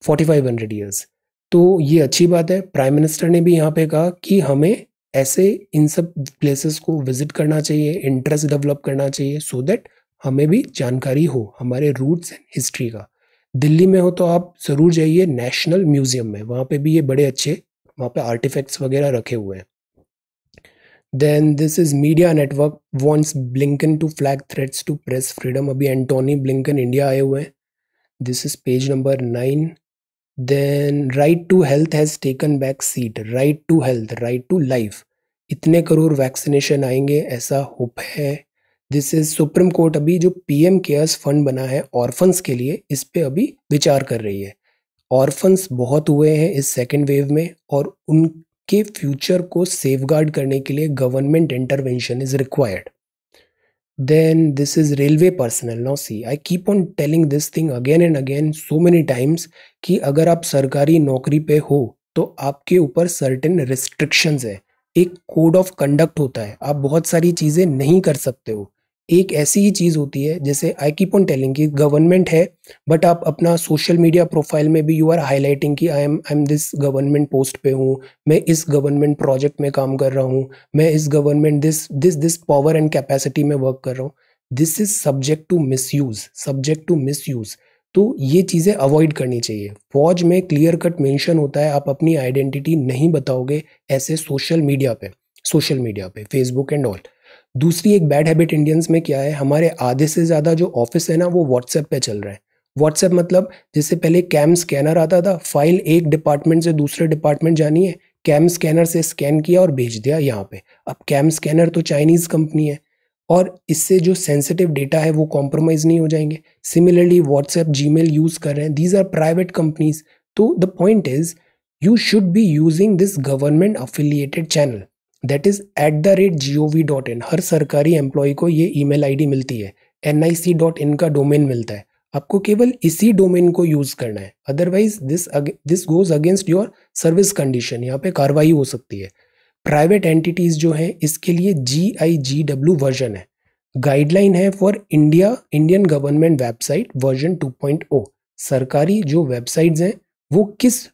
[SPEAKER 1] फोर्टी फाइव हंड्रेड ईयर्स तो ये अच्छी बात है प्राइम मिनिस्टर ने भी यहाँ पे कहा कि हमें ऐसे इन सब प्लेसेस को विजिट करना चाहिए इंटरेस्ट डेवलप करना चाहिए सो so दैट हमें भी जानकारी हो हमारे रूट्स एंड हिस्ट्री का दिल्ली में हो तो आप ज़रूर जाइए नेशनल म्यूज़ियम में वहाँ पे भी ये बड़े अच्छे वहाँ पे आर्टिफैक्ट्स वगैरह रखे हुए हैं then this is media network wants Blinken to flag threats to press freedom अभी एंटोनी ब्लिंकन इंडिया आए हुए हैं this is page number nine then right to health has taken back seat right to health right to life इतने crore vaccination आएंगे ऐसा hope है this is supreme court अभी जो पी एम केयर्स फंड बना है ऑर्फन्स के लिए इस पर अभी विचार कर रही है ऑर्फन्स बहुत हुए हैं इस सेकेंड वेव में और उनके फ्यूचर को सेफ गार्ड करने के लिए government intervention is required then this is railway personnel now see i keep on telling this thing again and again so many times ki agar aap sarkari naukri pe ho to aapke upar certain restrictions hai ek code of conduct hota hai aap bahut sari cheeze nahi kar sakte ho एक ऐसी ही चीज़ होती है जैसे I keep on telling कि government है but आप अपना social media profile में भी यू आर हाईलाइटिंग कि I am I am this government post पे हूँ मैं इस गवर्नमेंट प्रोजेक्ट में काम कर रहा हूँ मैं इस government this this this power and capacity में वर्क कर रहा हूँ this is subject to misuse subject to misuse तो ये चीज़ें अवॉइड करनी चाहिए फौज में क्लियर कट मेंशन होता है आप अपनी आइडेंटिटी नहीं बताओगे ऐसे सोशल मीडिया पे सोशल मीडिया पे फेसबुक एंड ऑल दूसरी एक बैड हैबिट इंडियंस में क्या है हमारे आधे से ज़्यादा जो ऑफिस है ना वो व्हाट्सएप पे चल रहे हैं व्हाट्सएप मतलब जिससे पहले कैम स्कैनर आता था फाइल एक डिपार्टमेंट से दूसरे डिपार्टमेंट जानी है कैम स्कैनर से स्कैन किया और भेज दिया यहाँ पे अब कैम स्कैनर तो चाइनीज़ कंपनी है और इससे जो सेंसिटिव डेटा है वो कॉम्प्रोमाइज़ नहीं हो जाएंगे सिमिलरली व्हाट्सएप जी यूज़ कर रहे हैं दीज आर प्राइवेट कंपनीज तो the point is you should be using this government affiliated channel that is at the rate G O V dot in हर सरकारी एम्प्लॉय को ये ई मेल आई डी मिलती है एन आई सी डॉट इन का domain मिलता है आपको केवल इसी डोमेन को यूज़ करना है otherwise this this goes against your service condition यहाँ पे कार्रवाई हो सकती है प्राइवेट एंटिटीज़ जो हैं इसके लिए G I G W version है गाइडलाइन है for India Indian government website version two point O सरकारी जो वेबसाइट्स हैं वो किस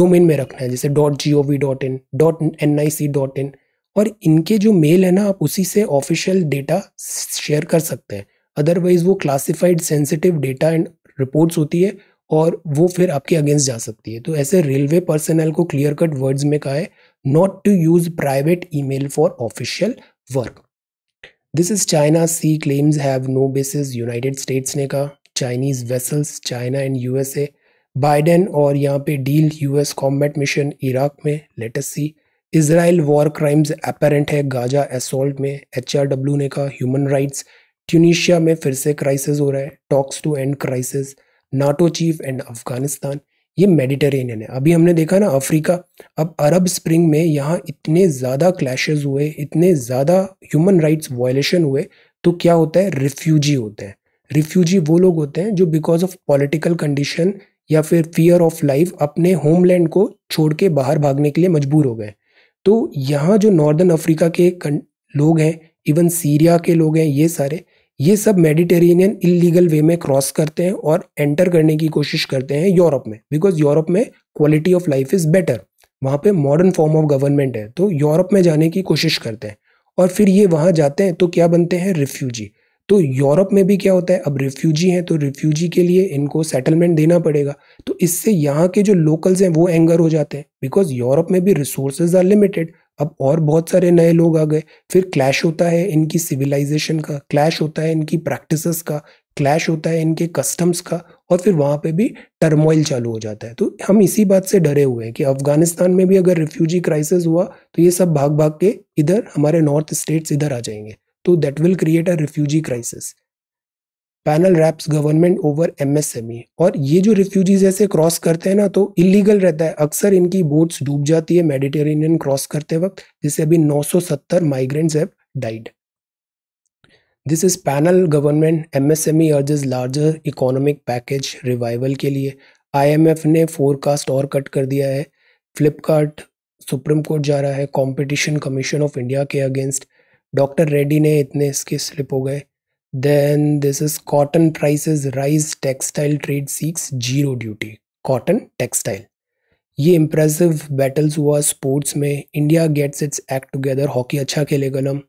[SPEAKER 1] डोमेन में रखना है जैसे dot G O V dot in dot N I C dot in और इनके जो मेल है ना आप उसी से ऑफिशियल डेटा शेयर कर सकते हैं अदरवाइज वो classified sensitive data and reports होती है और वो फिर आपके अगेंस्ट जा सकती है तो ऐसे रेलवे पर्सनल को क्लियर कट वर्ड्स में कहा है not to use private email for official work this is China sea claims have no basis United States ने कहा Chinese vessels China and USA Biden और यहाँ पे deal US combat mission Iraq में latest see Israel war crimes apparent है Gaza assault में H ने कहा ह्यूमन राइट्स ट्यूनिशिया में फिर से क्राइसिस हो रहा है talks to end crisis NATO chief and Afghanistan ये मेडिटेरेनियन है अभी हमने देखा ना अफ्रीका अब अरब स्प्रिंग में यहाँ इतने ज़्यादा क्लैशेस हुए इतने ज़्यादा ह्यूमन राइट्स वायलेशन हुए तो क्या होता है रिफ्यूजी होते हैं रिफ्यूजी वो लोग होते हैं जो बिकॉज ऑफ पॉलिटिकल कंडीशन या फिर फियर ऑफ लाइफ अपने होमलैंड को छोड़ के बाहर भागने के लिए मजबूर हो गए तो यहाँ जो नॉर्दर्न अफ्रीका के लोग हैं इवन सीरिया के लोग हैं ये सारे ये सब मेडिटेरेनियन इलीगल वे में क्रॉस करते हैं और एंटर करने की कोशिश करते हैं यूरोप में बिकॉज यूरोप में quality of life is better वहाँ पे मॉडर्न फॉर्म ऑफ गवर्नमेंट है तो यूरोप में जाने की कोशिश करते हैं और फिर ये वहाँ जाते हैं तो क्या बनते हैं रिफ्यूजी तो यूरोप में भी क्या होता है अब रिफ्यूजी हैं तो रिफ्यूजी के लिए इनको सेटलमेंट देना पड़ेगा तो इससे यहाँ के जो लोकल्स हैं वो एंगर हो जाते हैं बिकॉज यूरोप में भी रिसोर्सेज आर लिमिटेड अब और बहुत सारे नए लोग आ गए फिर क्लैश होता है इनकी सिविलाइजेशन का क्लैश होता है इनकी प्रैक्टिसेस का क्लैश होता है इनके कस्टम्स का और फिर वहाँ पे भी टर्मोइल चालू हो जाता है तो हम इसी बात से डरे हुए हैं कि अफगानिस्तान में भी अगर रिफ्यूजी क्राइसिस हुआ तो ये सब भाग भाग के इधर हमारे नॉर्थ स्टेट्स इधर आ जाएंगे तो that will create a refugee crisis panel raps government over MSME और ये जो रिफ्यूजीज ऐसे क्रॉस करते हैं ना तो इलीगल रहता है अक्सर इनकी बोट्स डूब जाती है मेडिटेरेनियन क्रॉस करते वक्त जिससे अभी 970 migrants have died this is panel government MSME urges larger economic package revival के लिए आईएमएफ ने फोरकास्ट और कट कर दिया है फ्लिपकार्ट सुप्रीम कोर्ट जा रहा है कॉम्पिटिशन कमीशन ऑफ इंडिया के अगेंस्ट डॉक्टर रेड्डी ने इतने इसके स्लिप हो गए then this is cotton prices rise textile trade seeks zero duty cotton textile ये इम्प्रेसिव बैटल्स हुआ स्पोर्ट्स में India gets its act together hockey अच्छा खेले कलम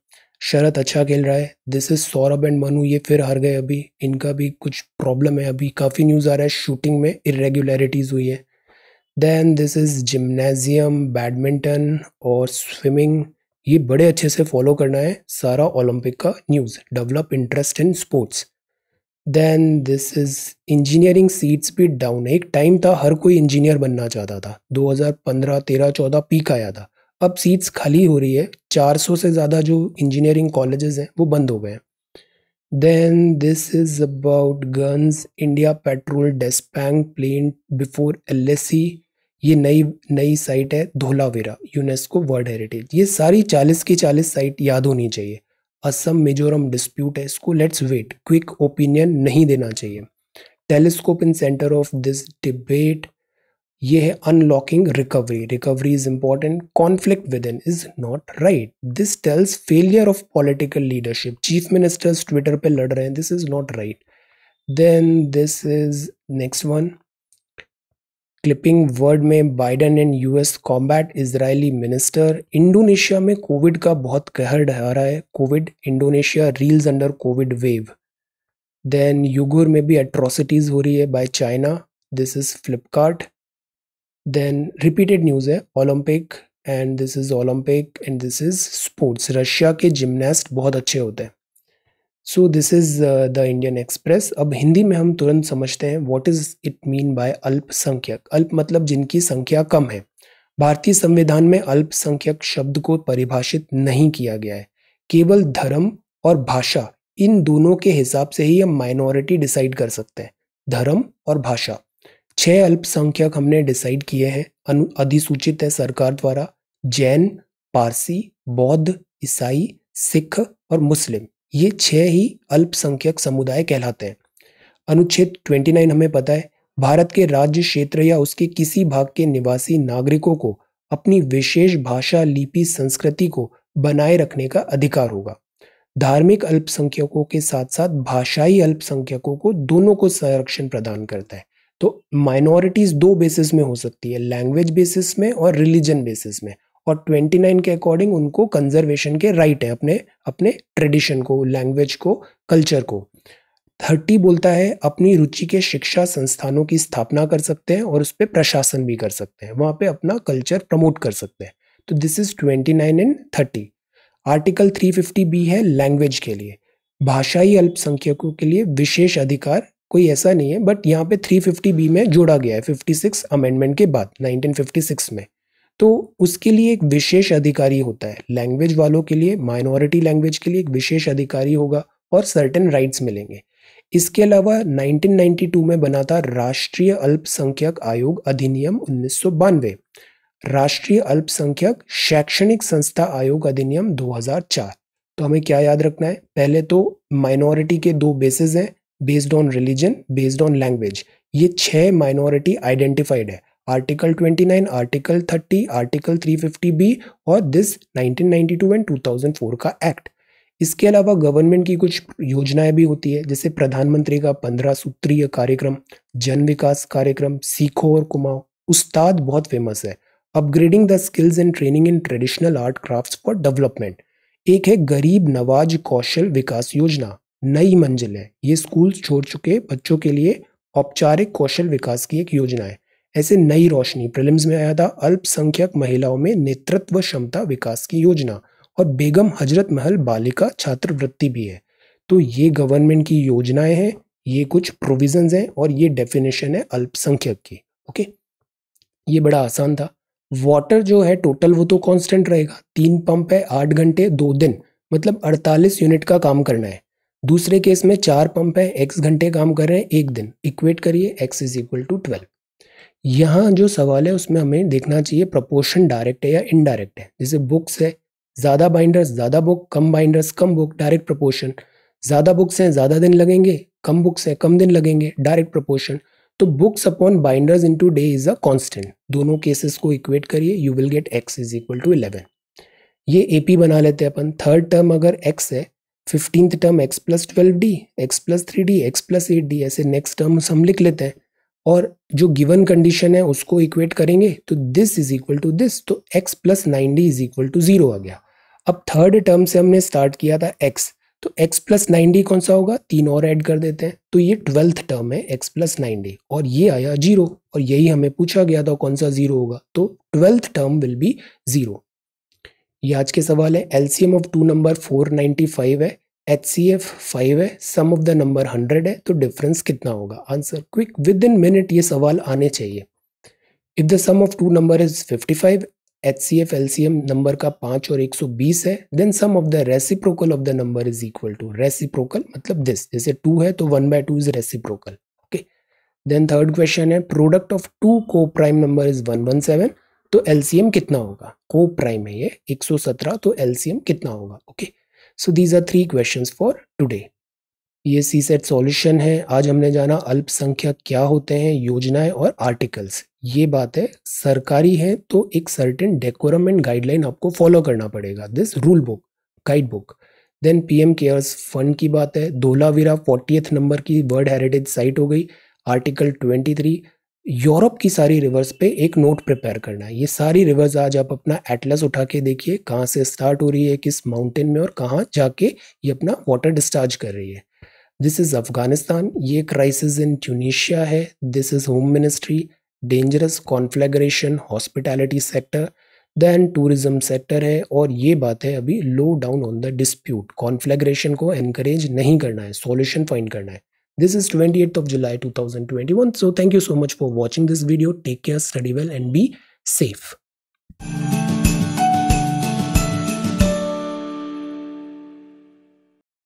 [SPEAKER 1] शरत अच्छा खेल रहा है this is Saurabh and Manu ये फिर हार गए अभी इनका भी कुछ प्रॉब्लम है अभी काफ़ी न्यूज़ आ रहा है शूटिंग में इरेगुलरिटीज़ हुई है then this is gymnasium badminton और स्विमिंग ये बड़े अच्छे से फॉलो करना है सारा ओलंपिक का news develop interest in sports then this is engineering seats भी डाउन है एक टाइम था हर कोई इंजीनियर बनना चाहता था 2015 13 14 पीक आया था अब सीट्स खाली हो रही है 400 से ज़्यादा जो इंजीनियरिंग कॉलेजेस हैं वो बंद हो गए हैं then this is about guns India patrol Depsang plain before L S C ये नई नई साइट है धोलावेरा यूनेस्को वर्ल्ड हेरिटेज ये सारी चालीस की चालीस साइट याद होनी चाहिए असम मिजोरम डिस्प्यूट है इसको लेट्स वेट क्विक ओपिनियन नहीं देना चाहिए telescope in centre of this debate ये है unlocking recovery recovery is important conflict within is not right this tells failure of political leadership chief ministers Twitter पे लड़ रहे हैं this is not right then this is next one clipping world में Biden and US combat Israeli minister Indonesia में Covid का बहुत कहर ढहा रहा है Covid Indonesia reels under Covid wave then यूगुर में भी एट्रोसिटीज़ हो रही है by China this is Flipkart then repeated news है Olympic and this is Olympic and this is sports Russia के जिमनास्ट बहुत अच्छे होते हैं so this is the Indian Express अब हिंदी में हम तुरंत समझते हैं what is it mean by अल्पसंख्यक अल्प मतलब जिनकी संख्या कम है भारतीय संविधान में अल्पसंख्यक शब्द को परिभाषित नहीं किया गया है केवल धर्म और भाषा इन दोनों के हिसाब से ही हम माइनॉरिटी डिसाइड कर सकते हैं धर्म और भाषा छह अल्पसंख्यक हमने डिसाइड किए हैं अधिसूचित है सरकार द्वारा जैन पारसी बौद्ध ईसाई सिख और मुस्लिम ये छह ही अल्पसंख्यक समुदाय कहलाते हैं अनुच्छेद 29 हमें पता है भारत के राज्य क्षेत्र या उसके किसी भाग के निवासी नागरिकों को अपनी विशेष भाषा लिपि संस्कृति को बनाए रखने का अधिकार होगा धार्मिक अल्पसंख्यकों के साथ साथ भाषाई अल्पसंख्यकों को दोनों को संरक्षण प्रदान करता है तो माइनॉरिटीज़ दो बेसिस में हो सकती है लैंग्वेज बेसिस में और रिलीजन बेसिस में और 29 के अकॉर्डिंग उनको कंजर्वेशन के राइट है अपने अपने ट्रेडिशन को लैंग्वेज को कल्चर को थर्टी बोलता है अपनी रुचि के शिक्षा संस्थानों की स्थापना कर सकते हैं और उस पर प्रशासन भी कर सकते हैं वहाँ पे अपना कल्चर प्रमोट कर सकते हैं तो this is twenty nine and thirty article three fifty B है लैंग्वेज के लिए भाषाई अल्पसंख्यकों के लिए विशेष अधिकार कोई ऐसा नहीं है बट यहाँ पे 350 बी में जोड़ा गया है 56 अमेंडमेंट के बाद 1956 में तो उसके लिए एक विशेष अधिकारी होता है लैंग्वेज वालों के लिए माइनॉरिटी लैंग्वेज के लिए एक विशेष अधिकारी होगा और सर्टेन राइट्स मिलेंगे इसके अलावा 1992 में बना था राष्ट्रीय अल्पसंख्यक आयोग अधिनियम उन्नीस राष्ट्रीय अल्पसंख्यक शैक्षणिक संस्था आयोग अधिनियम 2004 तो हमें क्या याद रखना है पहले तो माइनॉरिटी के दो बेसिस हैं based on religion based on language ये छह माइनॉरिटी आइडेंटिफाइड है आर्टिकल 29, आर्टिकल 30, आर्टिकल 350 बी और दिस 1992 एंड 2004 का एक्ट इसके अलावा गवर्नमेंट की कुछ योजनाएं भी होती है जैसे प्रधानमंत्री का पंद्रह सूत्रीय कार्यक्रम जन विकास कार्यक्रम सीखो और कुमाओ उस्ताद बहुत फेमस है upgrading the skills and training in traditional art craft for development एक है गरीब नवाज कौशल विकास योजना नई मंजिल है ये स्कूल छोड़ चुके बच्चों के लिए औपचारिक कौशल विकास की एक योजना है ऐसे नई रोशनी प्रिलिम्स में आया था अल्पसंख्यक महिलाओं में नेतृत्व क्षमता विकास की योजना और बेगम हजरत महल बालिका छात्रवृत्ति भी है तो ये गवर्नमेंट की योजनाएं हैं ये कुछ प्रोविजंस हैं और ये डेफिनेशन है अल्पसंख्यक की ओके ये बड़ा आसान था वाटर जो है टोटल वो तो कांस्टेंट रहेगा तीन पंप है आठ घंटे दो दिन मतलब 48 यूनिट का काम करना है दूसरे केस में चार पंप है एक्स घंटे काम कर रहे हैं एक दिन इक्वेट करिए X is equal to twelve यहाँ जो सवाल है उसमें हमें देखना चाहिए प्रपोर्शन डायरेक्ट है या इनडायरेक्ट है जैसे बुक्स है ज़्यादा बाइंडर्स ज़्यादा बुक कम बाइंडर्स कम बुक डायरेक्ट प्रपोर्शन ज़्यादा बुक्स हैं ज़्यादा दिन लगेंगे कम बुक्स हैं कम दिन लगेंगे डायरेक्ट प्रपोर्शन तो books upon binders into day is a constant दोनों केसेस को इक्वेट करिए you will get X is equal to eleven ये ए बना लेते हैं अपन थर्ड टर्म अगर एक्स है fifteenth term X plus twelve D X plus three D X plus eight D ऐसे नेक्स्ट टर्म हम लिख लेते हैं और जो गिवन कंडीशन है उसको इक्वेट करेंगे तो this is equal to this तो x plus ninety is equal to zero आ गया अब थर्ड टर्म से हमने स्टार्ट किया था x तो x प्लस नाइन्टी कौन सा होगा तीन और ऐड कर देते हैं तो ये ट्वेल्थ टर्म है x प्लस नाइन्टी और ये आया जीरो और यही हमें पूछा गया था कौन सा जीरो होगा तो twelfth term will be zero ये आज के सवाल है LCM of two number four ninety five है एच सी एफ फाइव है sum of the number hundred है तो डिफरेंस कितना होगा answer quick within minute ये सवाल आने चाहिए if the sum of two number is fifty five H C F L C M number का पांच और एक सौ बीस है then some of the reciprocal of the number is equal to reciprocal मतलब दिस जैसे टू है तो one by two is reciprocal okay then third question है प्रोडक्ट ऑफ टू को prime number is one one seven तो L C M कितना होगा को प्राइम है ये एक सौ सत्रह तो एल सी एम कितना होगा okay okay. So these are three questions for today ये सी सेट सोल्यूशन है आज हमने जाना अल्पसंख्यक क्या होते हैं योजनाएं और आर्टिकल्स ये बात है सरकारी है तो एक सर्टेन डेकोरम एंड गाइडलाइन आपको फॉलो करना पड़ेगा this rule book guide book then PM cares fund की बात है धोलावीरा फोर्टीथ नंबर की वर्ल्ड हेरिटेज साइट हो गई आर्टिकल ट्वेंटी थ्री यूरोप की सारी रिवर्स पे एक नोट प्रिपेयर करना है ये सारी रिवर्स आज आप अपना एटलस उठा के देखिए कहाँ से स्टार्ट हो रही है किस माउंटेन में और कहाँ जाके ये अपना वाटर डिस्चार्ज कर रही है दिस इज़ अफगानिस्तान ये क्राइसिस इन ट्यूनिशिया है this is home ministry dangerous conflagration hospitality sector then tourism sector है और ये बात है अभी low down on the dispute conflagration को एनकरेज नहीं करना है सॉल्यूशन फाइंड करना है This is 28th of July 2021. So thank you so much for watching this video. Take care, study well and be safe.